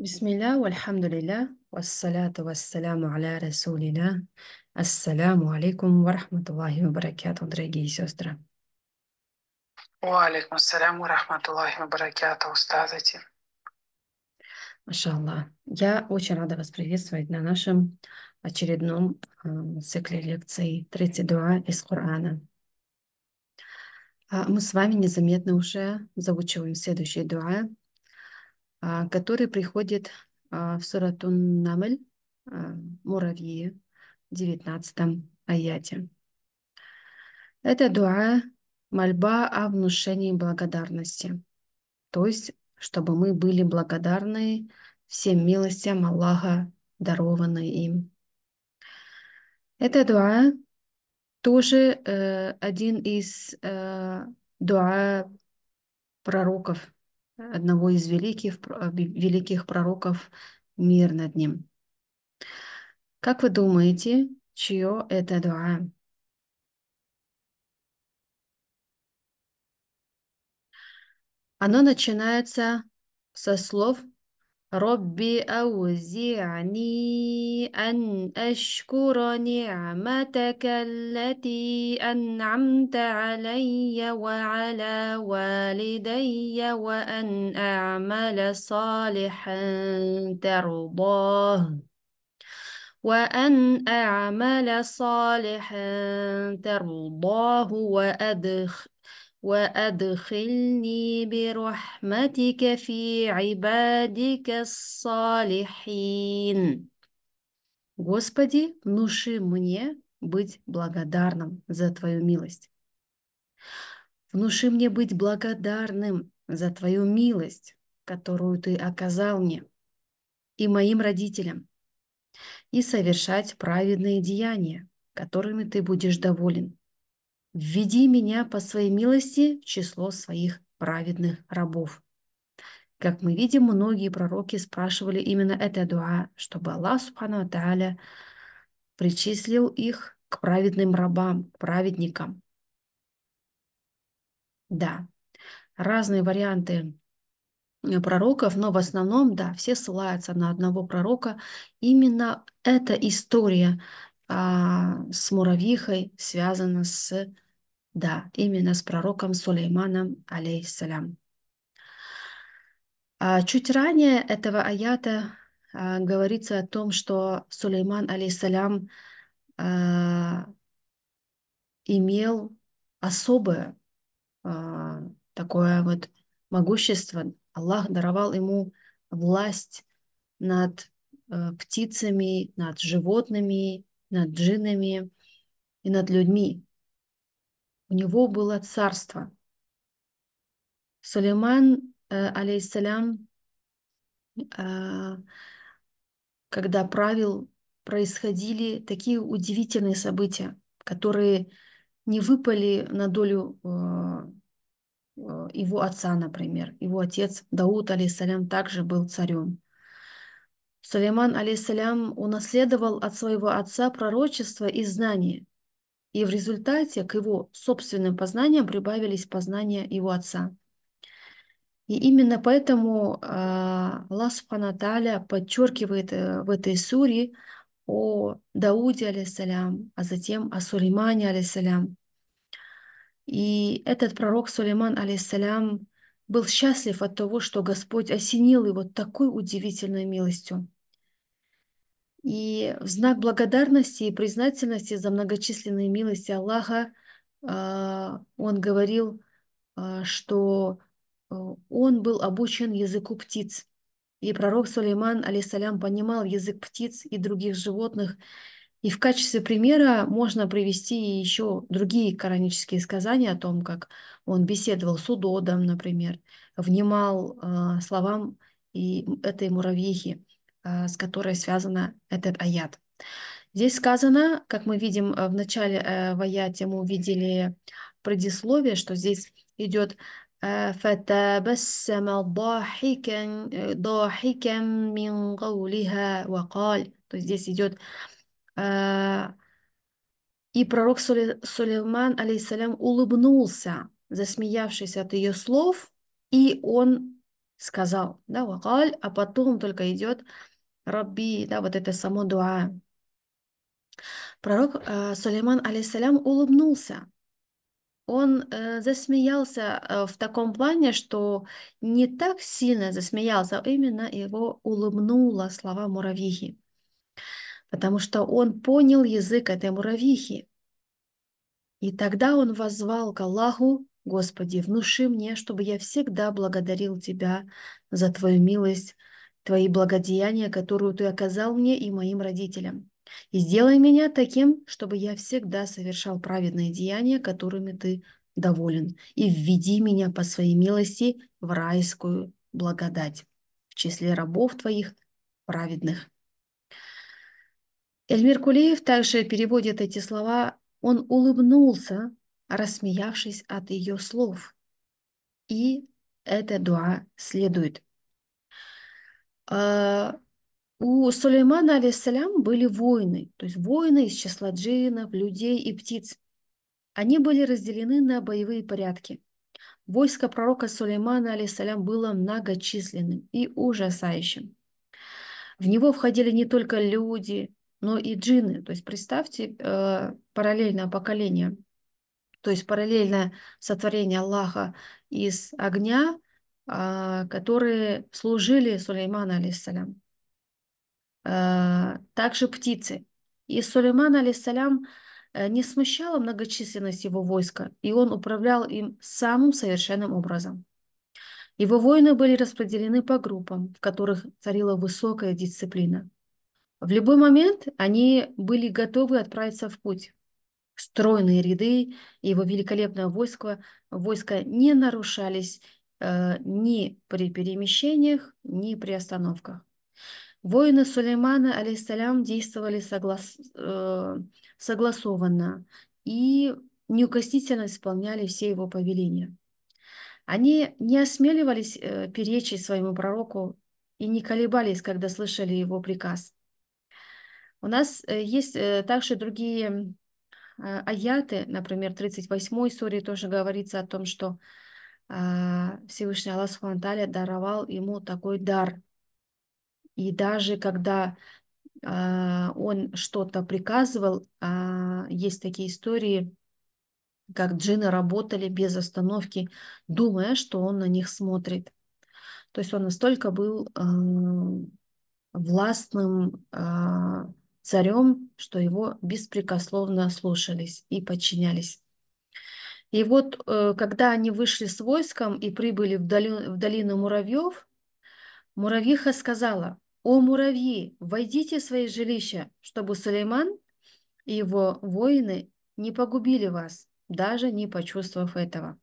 Бисмилля, вальхамдулилля, вассаляту вассаляму аля расулилля, ассаляму алейкум варахматуллахи вабаракяту, дорогие сестры. Уалейкум ассаляму рахматуллахи вабаракяту, устазати. Машаллах. Я очень рада вас приветствовать на нашем очередном э, цикле лекций 32 из Корана. А мы с вами незаметно уже заучиваем следующий дуа, а, который приходит а, в Суратун Намель, а, муравьи, 19 аяте. Это дуа, мольба о внушении благодарности. То есть, чтобы мы были благодарны всем милостям Аллаха, дарованные им. Это дуа тоже э, один из э, дуа пророков, одного из великих, великих пророков, мир над ним. Как вы думаете, чье это дуа? Оно начинается со слов رب أوزعني أن أشكر نعمتك التي أنعمت علي وعلى والدي وأن أعمل صالحا ترضاه وأن أعمل صالحا ترضاه وأدخل وأدخلني برحمتك في عبادك الصالحين. Господи, внуши мне быть благодарным за Твою милость. Внуши мне быть благодарным за Твою милость, которую Ты оказал мне и моим родителям, и совершать праведные деяния, которыми Ты будешь доволен – введи меня по своей милости в число своих праведных рабов». Как мы видим, многие пророки спрашивали именно это дуа, чтобы Аллах Субхану Тааля причислил их к праведным рабам, к праведникам. Да, разные варианты э, пророков, но в основном, да, все ссылаются на одного пророка. Именно эта история а, с муравьихой связана с, да, именно с пророком Сулейманом, алейхиссалям. А чуть ранее этого аята а, говорится о том, что Сулейман, алейхиссалям, а, имел особое а, такое вот могущество. Аллах даровал ему власть над э, птицами, над животными, над джиннами и над людьми. У него было царство. Сулейман, э, алейсалям, э, когда правил, происходили такие удивительные события, которые не выпали на долю э, э, его отца, например. Его отец Дауд, алейсалям, также был царем. Сулейман, алейсалям, унаследовал от своего отца пророчество и знания, и в результате к его собственным познаниям прибавились познания его отца. И именно поэтому а, Аллах Субхану подчеркивает э, в этой суре о Дауде, алейсалям, а затем о Сулеймане, алейсалям. И этот пророк Сулейман, алейсалям, был счастлив от того, что Господь осенил его такой удивительной милостью. И в знак благодарности и признательности за многочисленные милости Аллаха а, он говорил, а, что э, он был обучен языку птиц. И пророк Сулейман, алейсалям, понимал язык птиц и других животных. И в качестве примера можно привести еще другие коранические сказания о том, как он беседовал с удодом, например, внимал а, словам и этой муравьихи. Э, с которой связана этот аят. Здесь сказано, как мы видим э, в начале э, в аяте, мы увидели предисловие, что здесь идет то здесь идет и пророк Сулейман алейсалям улыбнулся засмеявшись от ее слов и он сказал, да, вакаль, а потом только идет Рабби, да, вот это само дуа. Пророк э, Сулейман, алейсалям, улыбнулся. Он э, засмеялся э, в таком плане, что не так сильно засмеялся, а именно его улыбнуло слова муравьихи, потому что он понял язык этой муравьихи. И тогда он воззвал к Аллаху Господи, внуши мне, чтобы я всегда благодарил Тебя за Твою милость, Твои благодеяния, которую Ты оказал мне и моим родителям. И сделай меня таким, чтобы я всегда совершал праведные деяния, которыми Ты доволен. И введи меня по своей милости в райскую благодать в числе рабов Твоих праведных. Эльмир Кулеев также переводит эти слова «Он улыбнулся рассмеявшись от ее слов. И эта дуа следует. А, у Сулеймана, алейсалям, были воины, то есть воины из числа джинов, людей и птиц. Они были разделены на боевые порядки. Войско пророка Сулеймана, алейсалям, было многочисленным и ужасающим. В него входили не только люди, но и джинны. То есть представьте э, параллельное поколение – то есть параллельное сотворение Аллаха из огня, а, которые служили Сулейману алейсалям. А, также птицы. И Сулейман алейсалям э, не смущала многочисленность его войска, и он управлял им самым совершенным образом. Его воины были распределены по группам, в которых царила высокая дисциплина. В любой момент они были готовы отправиться в путь стройные ряды его великолепного войска, войска не нарушались э, ни при перемещениях, ни при остановках. Воины Сулеймана, алейсалям, действовали соглас, э, согласованно и неукоснительно исполняли все его повеления. Они не осмеливались э, перечить своему пророку и не колебались, когда слышали его приказ. У нас э, есть э, также другие а, аяты, например, 38-й суре тоже говорится о том, что а, Всевышний Аллах Субхану даровал ему такой дар. И даже когда а, он что-то приказывал, есть такие истории, как джины работали без остановки, думая, что он на них смотрит. То есть он настолько был властным царем, что его беспрекословно слушались и подчинялись. И вот, э, когда они вышли с войском и прибыли в, доли, в долину муравьев, муравьиха сказала, «О, муравьи, войдите в свои жилища, чтобы Сулейман и его воины не погубили вас, даже не почувствовав этого».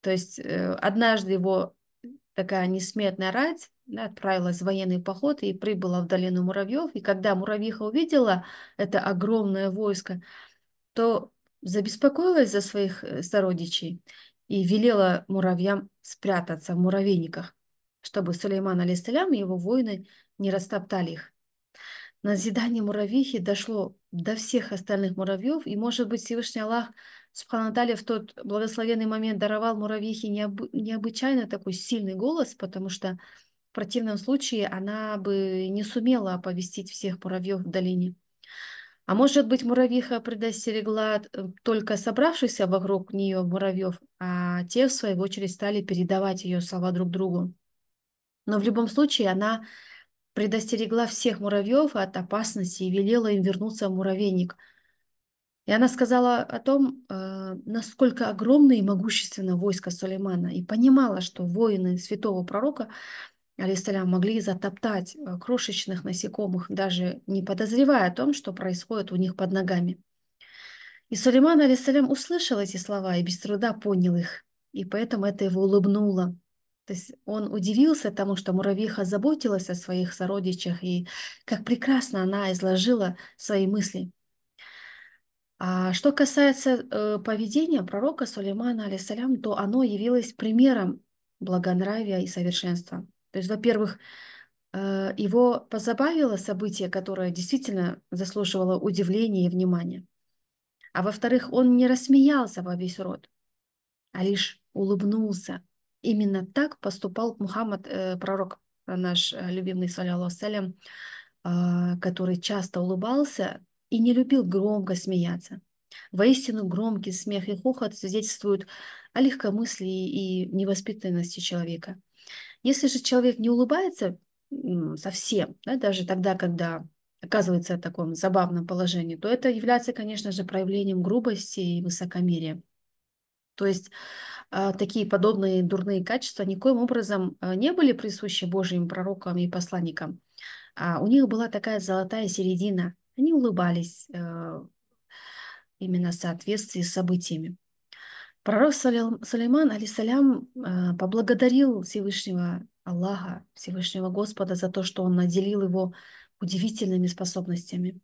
То есть э, однажды его такая несметная рать, да, отправилась в военный поход и прибыла в долину муравьев. И когда муравьиха увидела это огромное войско, то забеспокоилась за своих э, сородичей и велела муравьям спрятаться в муравейниках, чтобы Сулейман Алисалям и его воины не растоптали их. Назидание муравьихи дошло до всех остальных муравьев, и, может быть, Всевышний Аллах – Субханаталья в тот благословенный момент даровал муравьихе необы- необычайно такой сильный голос, потому что в противном случае она бы не сумела оповестить всех муравьев в долине. А может быть, муравьиха предостерегла э, только собравшихся вокруг нее муравьев, а те, в свою очередь, стали передавать ее слова друг другу. Но в любом случае она предостерегла всех муравьев от опасности и велела им вернуться в муравейник – и она сказала о том, э, насколько огромное и могущественно войско Сулеймана, и понимала, что воины святого пророка алейсалям, могли затоптать э, крошечных насекомых, даже не подозревая о том, что происходит у них под ногами. И Сулейман, алейсалям, услышал эти слова и без труда понял их, и поэтому это его улыбнуло. То есть он удивился тому, что муравьиха заботилась о своих сородичах, и как прекрасно она изложила свои мысли – а что касается э, поведения пророка Сулеймана, алиссалям, то оно явилось примером благонравия и совершенства. То есть, во-первых, э, его позабавило событие, которое действительно заслуживало удивления и внимания. А во-вторых, он не рассмеялся во весь рот, а лишь улыбнулся. Именно так поступал Мухаммад, э, пророк наш э, любимый, саллиллаху салям, э, который часто улыбался, и не любил громко смеяться. Воистину громкий смех и хохот свидетельствуют о легкомыслии и невоспитанности человека. Если же человек не улыбается совсем, да, даже тогда, когда оказывается в таком забавном положении, то это является, конечно же, проявлением грубости и высокомерия. То есть а, такие подобные дурные качества никоим образом а, не были присущи Божьим пророкам и посланникам. А у них была такая золотая середина – они улыбались э, именно в соответствии с событиями. Пророк Сулейман, алисалям, э, поблагодарил Всевышнего Аллаха, Всевышнего Господа за то, что Он наделил его удивительными способностями.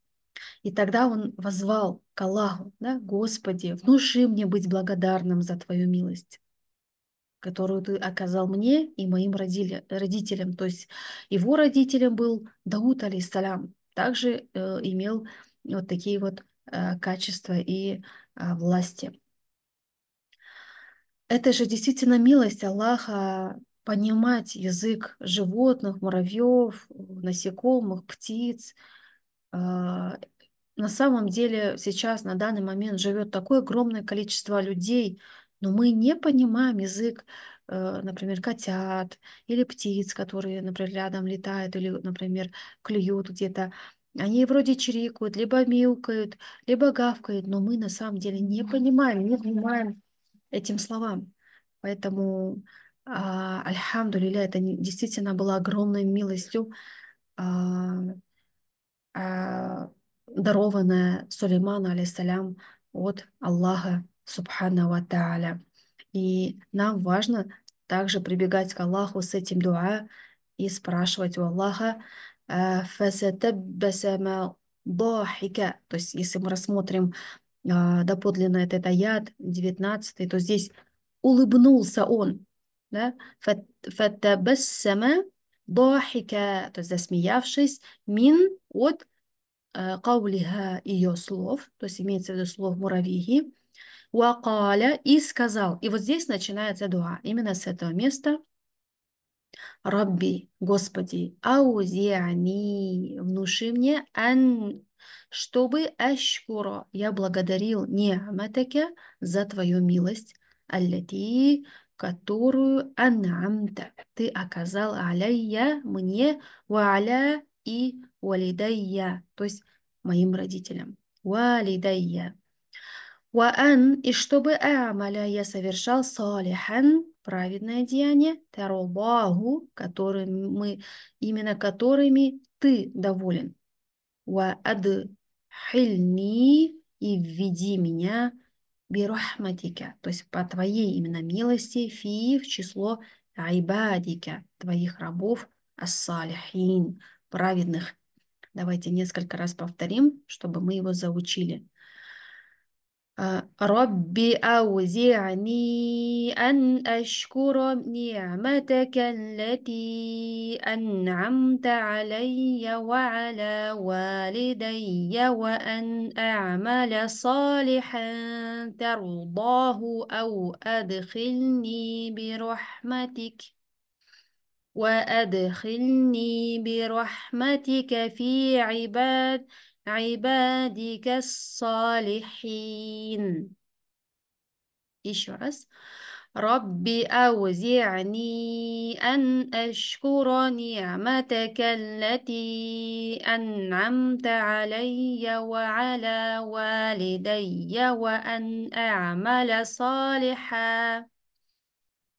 И тогда он возвал к Аллаху, да, Господи, внуши мне быть благодарным за Твою милость которую ты оказал мне и моим родителям. То есть его родителем был Дауд, алейсалям, также э, имел вот такие вот э, качества и э, власти. Это же действительно милость Аллаха понимать язык животных, муравьев, насекомых, птиц. А, на самом деле сейчас, на данный момент живет такое огромное количество людей, но мы не понимаем язык Э, например, котят или птиц, которые, например, рядом летают или, например, клюют где-то. Они вроде чирикают, либо мяукают, либо гавкают, но мы на самом деле не понимаем, не понимаем этим словам. Поэтому, а, альхамду это действительно было огромной милостью, а, а, дарованная Сулейману, алейсалям, от Аллаха, субхана ва тааля. И нам важно также прибегать к Аллаху с этим дуа и спрашивать у Аллаха «Э, «Фасатаббасама дахика». То есть, если мы рассмотрим а, доподлинно этот аят, 19, то здесь улыбнулся он. Да? «Фатаббасама дахика», то есть засмеявшись, «мин» от э, каулиха ее слов, то есть имеется в виду слов муравьи, Вакаля и сказал. И вот здесь начинается дуа. Именно с этого места. Рабби, Господи, аузиани, внуши мне, ан, чтобы ашкуро, я благодарил неаматаке за твою милость, аллати, которую анамта, ты оказал Аляя мне, валя и валидайя, то есть моим родителям. Валидайя. Ваан, и чтобы амаля э», я совершал салихан, праведное деяние, таруллаху, которым мы, именно которыми ты доволен. Ва ад хильни и введи меня бирахматика, то есть по твоей именно милости, фи в число айбадика, твоих рабов, ассалихин, праведных. Давайте несколько раз повторим, чтобы мы его заучили. رب أوزعني أن أشكر نعمتك التي أنعمت علي وعلى والدي وأن أعمل صالحا ترضاه أو أدخلني برحمتك وأدخلني برحمتك في عباد عبادك الصالحين еще رب أوزعني أن أشكر نعمتك التي أنعمت علي وعلى والدي وأن أعمل صالحاً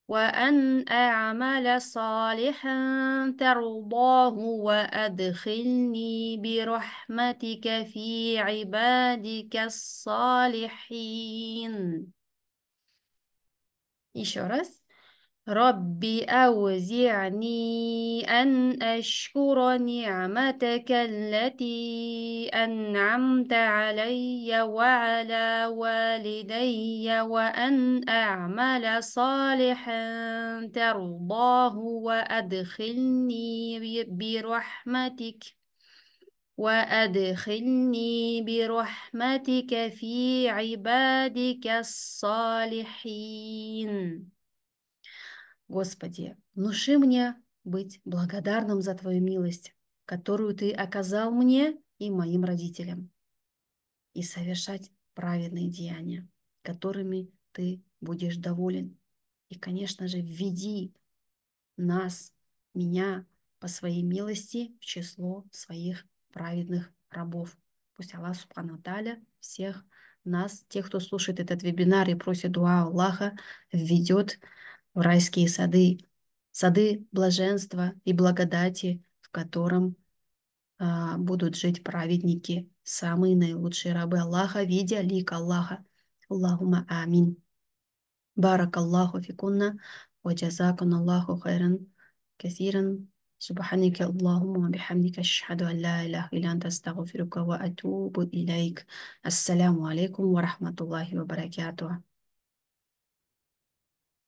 وأن أعمل صالحا ترضاه وأدخلني برحمتك في عبادك الصالحين. Еще раз. رب أوزعني أن أشكر نعمتك التي أنعمت علي وعلى والدي وأن أعمل صالحا ترضاه وأدخلني برحمتك وأدخلني برحمتك في عبادك الصالحين Господи, внуши мне быть благодарным за Твою милость, которую Ты оказал мне и моим родителям, и совершать праведные деяния, которыми Ты будешь доволен. И, конечно же, введи нас, меня, по своей милости в число своих праведных рабов. Пусть Аллах Субхану Таля всех нас, тех, кто слушает этот вебинар и просит дуа Аллаха, введет в райские сады, сады блаженства и благодати, в котором а, будут жить праведники, самые наилучшие рабы Аллаха, видя лик Аллаха. Аллахума амин. Барак بارك الله فيكن وجزاكم الله خيرا كثيرا سبحانك اللهم وبحمدك أشهد أن لا إله إلا أنت أستغفرك وأتوب إليك السلام عليكم ورحمة الله وبركاته